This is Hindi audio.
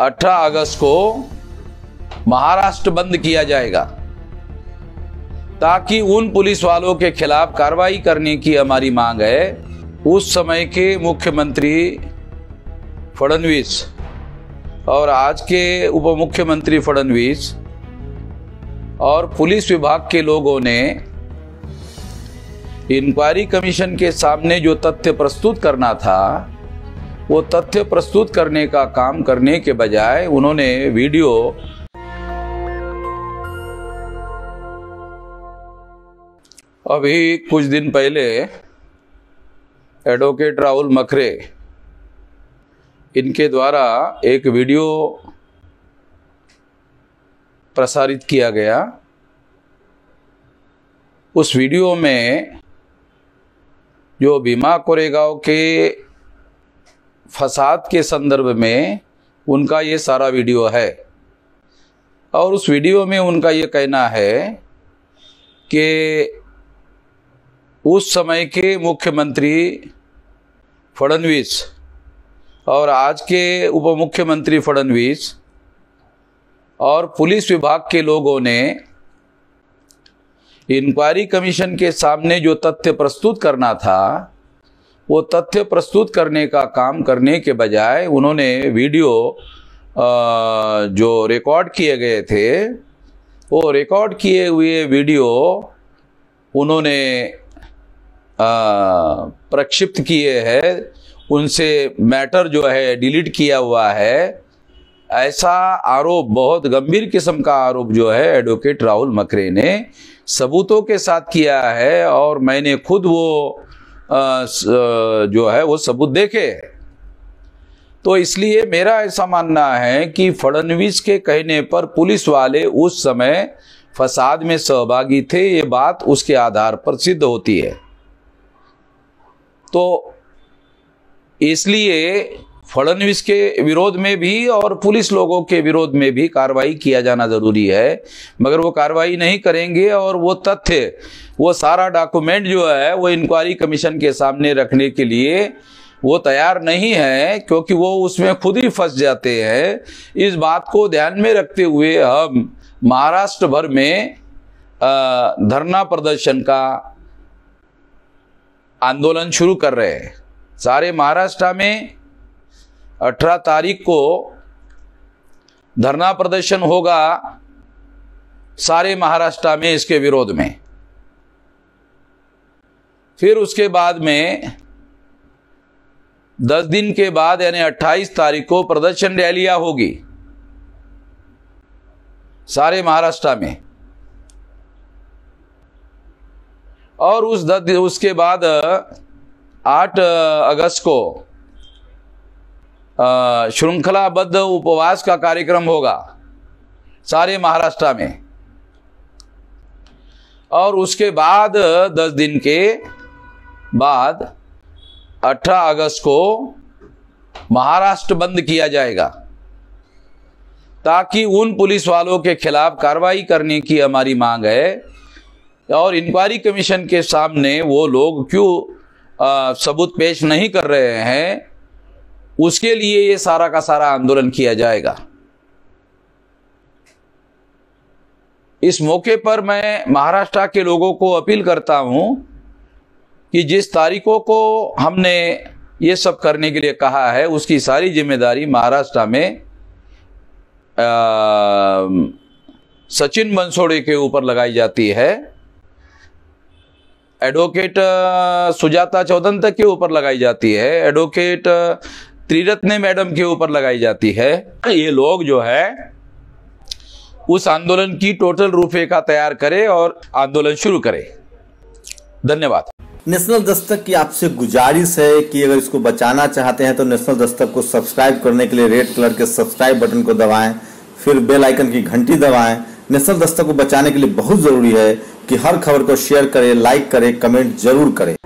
18 अगस्त को महाराष्ट्र बंद किया जाएगा ताकि उन पुलिस वालों के खिलाफ कार्रवाई करने की हमारी मांग है उस समय के मुख्यमंत्री फडणवीस और आज के उप मुख्यमंत्री फडणवीस और पुलिस विभाग के लोगों ने इंक्वायरी कमीशन के सामने जो तथ्य प्रस्तुत करना था वो तथ्य प्रस्तुत करने का काम करने के बजाय उन्होंने वीडियो अभी कुछ दिन पहले एडवोकेट राहुल मखरे इनके द्वारा एक वीडियो प्रसारित किया गया उस वीडियो में जो भीमा कोरेगांव के फसाद के संदर्भ में उनका ये सारा वीडियो है और उस वीडियो में उनका ये कहना है कि उस समय के मुख्यमंत्री फडणवीस और आज के उप मुख्यमंत्री फडणवीस और पुलिस विभाग के लोगों ने इंक्वायरी कमीशन के सामने जो तथ्य प्रस्तुत करना था वो तथ्य प्रस्तुत करने का काम करने के बजाय उन्होंने वीडियो जो रिकॉर्ड किए गए थे वो रिकॉर्ड किए हुए वीडियो उन्होंने प्रक्षिप्त किए हैं उनसे मैटर जो है डिलीट किया हुआ है ऐसा आरोप बहुत गंभीर किस्म का आरोप जो है एडवोकेट राहुल मकरे ने सबूतों के साथ किया है और मैंने खुद वो जो है वो सबूत देखे तो इसलिए मेरा ऐसा मानना है कि फडणवीस के कहने पर पुलिस वाले उस समय फसाद में सहभागी थे ये बात उसके आधार पर सिद्ध होती है तो इसलिए फडनवीस के विरोध में भी और पुलिस लोगों के विरोध में भी कार्रवाई किया जाना जरूरी है मगर वो कार्रवाई नहीं करेंगे और वो तथ्य वो सारा डॉक्यूमेंट जो है वो इंक्वायरी कमीशन के सामने रखने के लिए वो तैयार नहीं है क्योंकि वो उसमें खुद ही फंस जाते हैं इस बात को ध्यान में रखते हुए हम महाराष्ट्र भर में धरना प्रदर्शन का आंदोलन शुरू कर रहे हैं सारे महाराष्ट्र में अठारह तारीख को धरना प्रदर्शन होगा सारे महाराष्ट्र में इसके विरोध में फिर उसके बाद में दस दिन के बाद यानी अट्ठाईस तारीख को प्रदर्शन रैलियां होगी सारे महाराष्ट्र में और उस दस उसके बाद आठ अगस्त को श्रृंखलाबद्ध उपवास का कार्यक्रम होगा सारे महाराष्ट्र में और उसके बाद दस दिन के बाद 18 अगस्त को महाराष्ट्र बंद किया जाएगा ताकि उन पुलिस वालों के खिलाफ कार्रवाई करने की हमारी मांग है और इंक्वायरी कमीशन के सामने वो लोग क्यों सबूत पेश नहीं कर रहे हैं उसके लिए ये सारा का सारा आंदोलन किया जाएगा इस मौके पर मैं महाराष्ट्र के लोगों को अपील करता हूं कि जिस तारीखों को हमने ये सब करने के लिए कहा है उसकी सारी जिम्मेदारी महाराष्ट्र में सचिन बंसोड़े के ऊपर लगाई जाती है एडवोकेट सुजाता चौदन तक के ऊपर लगाई जाती है एडवोकेट त्रिरत्न मैडम के ऊपर लगाई जाती है ये लोग जो है उस आंदोलन की टोटल रूपरेखा तैयार करें और आंदोलन शुरू करें धन्यवाद नेशनल दस्तक की आपसे गुजारिश है कि अगर इसको बचाना चाहते हैं तो नेशनल दस्तक को सब्सक्राइब करने के लिए रेड कलर के सब्सक्राइब बटन को दबाएं फिर बेल आइकन की घंटी दबाएं नेशनल दस्तक को बचाने के लिए बहुत ज़रूरी है कि हर खबर को शेयर करें लाइक करें कमेंट जरूर करें